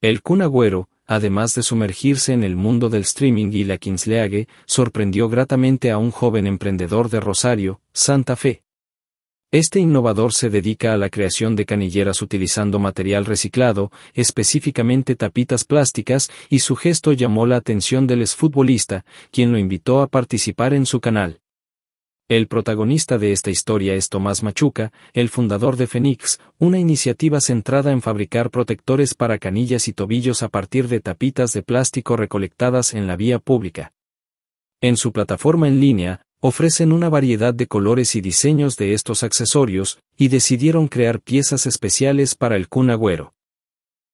El Kun además de sumergirse en el mundo del streaming y la Kinsleague, sorprendió gratamente a un joven emprendedor de Rosario, Santa Fe. Este innovador se dedica a la creación de canilleras utilizando material reciclado, específicamente tapitas plásticas, y su gesto llamó la atención del exfutbolista, quien lo invitó a participar en su canal. El protagonista de esta historia es Tomás Machuca, el fundador de Phoenix, una iniciativa centrada en fabricar protectores para canillas y tobillos a partir de tapitas de plástico recolectadas en la vía pública. En su plataforma en línea, ofrecen una variedad de colores y diseños de estos accesorios, y decidieron crear piezas especiales para el Kunagüero.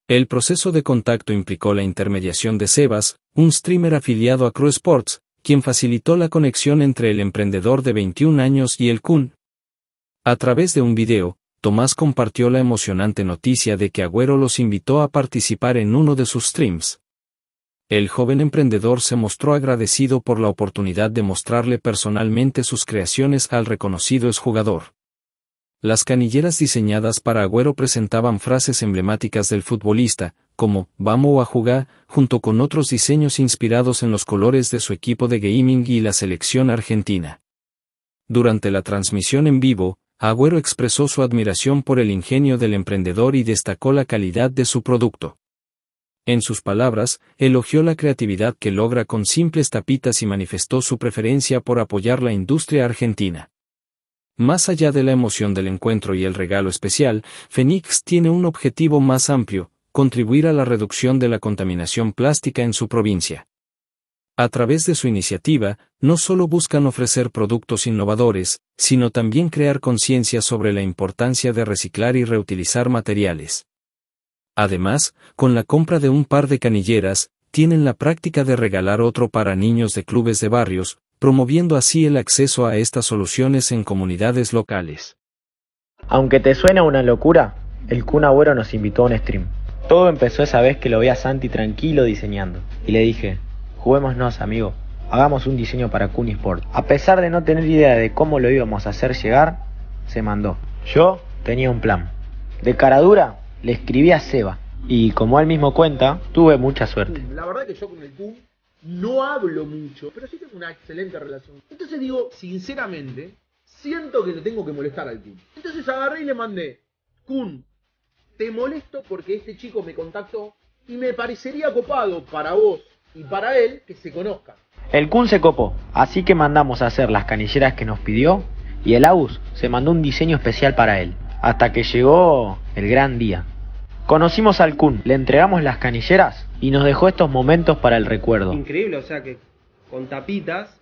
El proceso de contacto implicó la intermediación de Sebas, un streamer afiliado a CruSports. Sports, quien facilitó la conexión entre el emprendedor de 21 años y el Kun. A través de un video, Tomás compartió la emocionante noticia de que Agüero los invitó a participar en uno de sus streams. El joven emprendedor se mostró agradecido por la oportunidad de mostrarle personalmente sus creaciones al reconocido exjugador. Las canilleras diseñadas para Agüero presentaban frases emblemáticas del futbolista, como Vamos a jugar, junto con otros diseños inspirados en los colores de su equipo de gaming y la selección argentina. Durante la transmisión en vivo, Agüero expresó su admiración por el ingenio del emprendedor y destacó la calidad de su producto. En sus palabras, elogió la creatividad que logra con simples tapitas y manifestó su preferencia por apoyar la industria argentina. Más allá de la emoción del encuentro y el regalo especial, Phoenix tiene un objetivo más amplio, contribuir a la reducción de la contaminación plástica en su provincia. A través de su iniciativa, no solo buscan ofrecer productos innovadores, sino también crear conciencia sobre la importancia de reciclar y reutilizar materiales. Además, con la compra de un par de canilleras, tienen la práctica de regalar otro para niños de clubes de barrios, promoviendo así el acceso a estas soluciones en comunidades locales. Aunque te suena una locura, el Kun nos invitó a un stream. Todo empezó esa vez que lo vi a Santi tranquilo diseñando. Y le dije, juguémonos amigo, hagamos un diseño para Kun A pesar de no tener idea de cómo lo íbamos a hacer llegar, se mandó. Yo tenía un plan. De cara dura, le escribí a Seba. Y como él mismo cuenta, tuve mucha suerte. La verdad que yo con el no hablo mucho, pero sí tengo una excelente relación. Entonces digo, sinceramente, siento que le tengo que molestar al Kun. Entonces agarré y le mandé, Kun, te molesto porque este chico me contactó y me parecería copado para vos y para él que se conozca. El Kun se copó, así que mandamos a hacer las canilleras que nos pidió y el Aus se mandó un diseño especial para él, hasta que llegó el gran día. Conocimos al Kun, le entregamos las canilleras y nos dejó estos momentos para el recuerdo. Increíble, o sea que con tapitas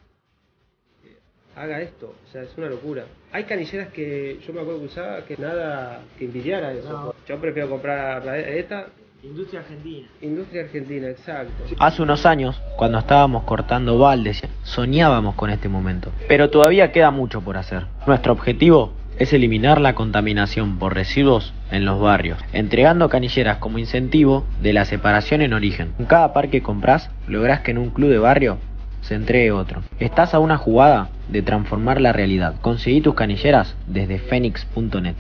eh, haga esto, o sea, es una locura. Hay canilleras que yo me acuerdo que usaba que nada que envidiara eso. Yo prefiero comprar esta. Industria argentina. Industria argentina, exacto. Hace unos años, cuando estábamos cortando baldes, soñábamos con este momento. Pero todavía queda mucho por hacer. Nuestro objetivo es eliminar la contaminación por residuos en los barrios, entregando canilleras como incentivo de la separación en origen. Con cada par que compras, lográs que en un club de barrio se entregue otro. Estás a una jugada de transformar la realidad. Conseguí tus canilleras desde phoenix.net.